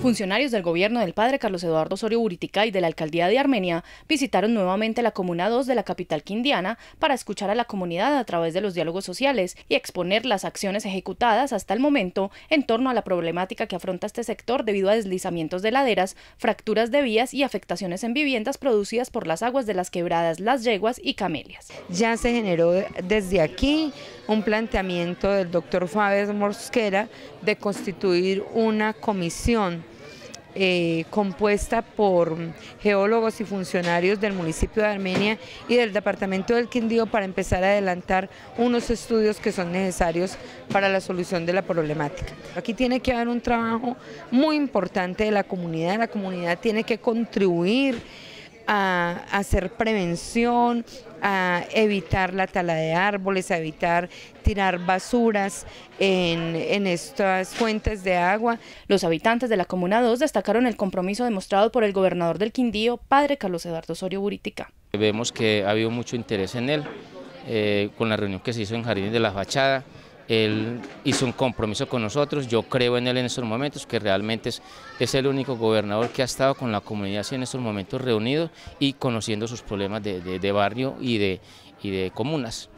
Funcionarios del gobierno del padre Carlos Eduardo Osorio Buritica y de la alcaldía de Armenia visitaron nuevamente la Comuna 2 de la capital quindiana para escuchar a la comunidad a través de los diálogos sociales y exponer las acciones ejecutadas hasta el momento en torno a la problemática que afronta este sector debido a deslizamientos de laderas, fracturas de vías y afectaciones en viviendas producidas por las aguas de las quebradas Las Yeguas y Camelias. Ya se generó desde aquí un planteamiento del doctor Fávez Morsquera de constituir una comisión eh, compuesta por geólogos y funcionarios del municipio de Armenia y del departamento del Quindío para empezar a adelantar unos estudios que son necesarios para la solución de la problemática. Aquí tiene que haber un trabajo muy importante de la comunidad, la comunidad tiene que contribuir a, hacer prevención, a evitar la tala de árboles, a evitar tirar basuras en, estas fuentes de agua. Los habitantes de la Comuna 2 destacaron el compromiso demostrado por el gobernador del Quindío, padre Carlos Eduardo Osorio Buritica. Vemos que ha habido mucho interés en él, eh, con la reunión que se hizo en Jardines de la Fachada, él hizo un compromiso con nosotros, yo creo en él en estos momentos, que realmente es, es el único gobernador que ha estado con la comunidad en estos momentos reunido y conociendo sus problemas de, barrio y de, y de comunas.